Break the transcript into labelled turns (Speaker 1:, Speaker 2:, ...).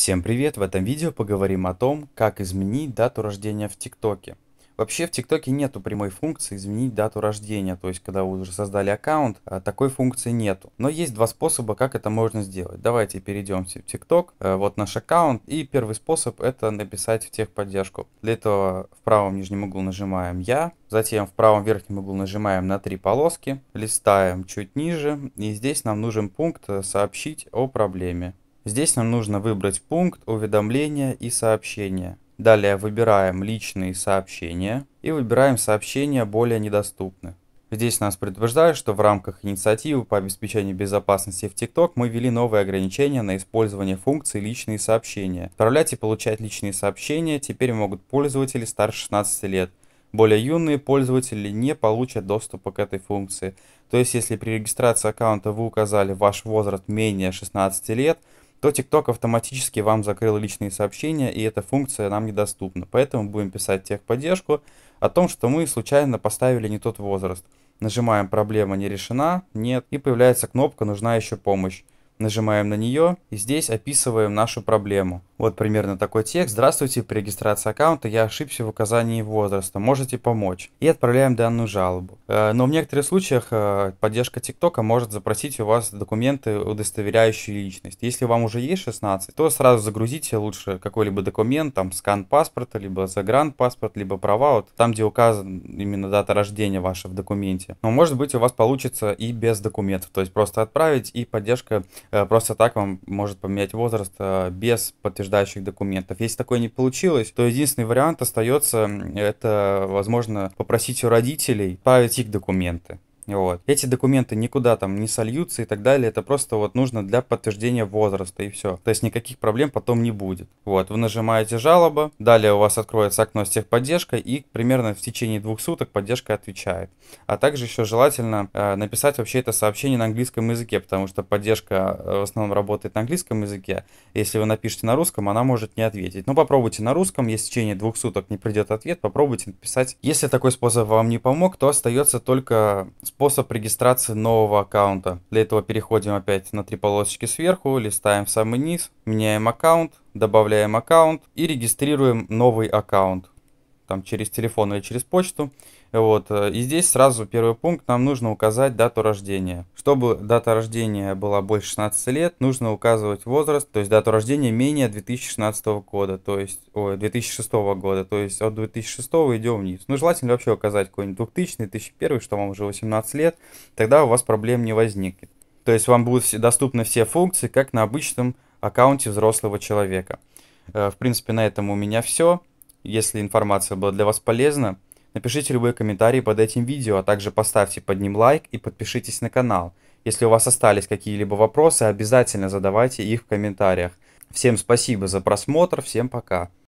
Speaker 1: Всем привет! В этом видео поговорим о том, как изменить дату рождения в ТикТоке. Вообще в ТикТоке нету прямой функции изменить дату рождения, то есть когда вы уже создали аккаунт, а такой функции нету. Но есть два способа, как это можно сделать. Давайте перейдем в ТикТок, э, вот наш аккаунт, и первый способ это написать в техподдержку. Для этого в правом нижнем углу нажимаем «Я», затем в правом верхнем углу нажимаем на три полоски, листаем чуть ниже, и здесь нам нужен пункт э, «Сообщить о проблеме». Здесь нам нужно выбрать пункт «Уведомления и сообщения». Далее выбираем «Личные сообщения» и выбираем «Сообщения более недоступны». Здесь нас предупреждают, что в рамках инициативы по обеспечению безопасности в TikTok мы ввели новые ограничения на использование функции «Личные сообщения». Отправлять и получать личные сообщения теперь могут пользователи старше 16 лет. Более юные пользователи не получат доступа к этой функции. То есть, если при регистрации аккаунта вы указали ваш возраст менее 16 лет – то TikTok автоматически вам закрыл личные сообщения, и эта функция нам недоступна. Поэтому будем писать техподдержку о том, что мы случайно поставили не тот возраст. Нажимаем «Проблема не решена», «Нет», и появляется кнопка «Нужна еще помощь». Нажимаем на нее и здесь описываем нашу проблему. Вот примерно такой текст. Здравствуйте, при регистрации аккаунта я ошибся в указании возраста, можете помочь. И отправляем данную жалобу. Э, но в некоторых случаях э, поддержка ТикТока может запросить у вас документы, удостоверяющие личность. Если вам уже есть 16, то сразу загрузите лучше какой-либо документ, там скан паспорта, либо загранпаспорт, либо права, вот там, где указан именно дата рождения ваша в документе. Но может быть у вас получится и без документов, то есть просто отправить и поддержка Э, просто так вам может поменять возраст э, без подтверждающих документов. Если такое не получилось, то единственный вариант остается, это, возможно, попросить у родителей править их документы. Вот. Эти документы никуда там не сольются и так далее. Это просто вот нужно для подтверждения возраста и все. То есть никаких проблем потом не будет. Вот, вы нажимаете жалоба, далее у вас откроется окно с техподдержкой и примерно в течение двух суток поддержка отвечает. А также еще желательно э, написать вообще это сообщение на английском языке, потому что поддержка э, в основном работает на английском языке. Если вы напишете на русском, она может не ответить. Но ну, попробуйте на русском, если в течение двух суток не придет ответ, попробуйте написать. Если такой способ вам не помог, то остается только Способ регистрации нового аккаунта. Для этого переходим опять на три полосочки сверху, листаем в самый низ, меняем аккаунт, добавляем аккаунт и регистрируем новый аккаунт. Там через телефон или через почту. Вот. Э, и здесь сразу первый пункт, нам нужно указать дату рождения. Чтобы дата рождения была больше 16 лет, нужно указывать возраст, то есть дату рождения менее 2016 года, то есть, ой, 2006 года, то есть от 2006 идем вниз. Ну, желательно вообще указать какой-нибудь 2000, 2001, что вам уже 18 лет, тогда у вас проблем не возникнет. То есть вам будут доступны все функции, как на обычном аккаунте взрослого человека. Э, в принципе, на этом у меня все. Если информация была для вас полезна, Напишите любые комментарии под этим видео, а также поставьте под ним лайк и подпишитесь на канал. Если у вас остались какие-либо вопросы, обязательно задавайте их в комментариях. Всем спасибо за просмотр, всем пока.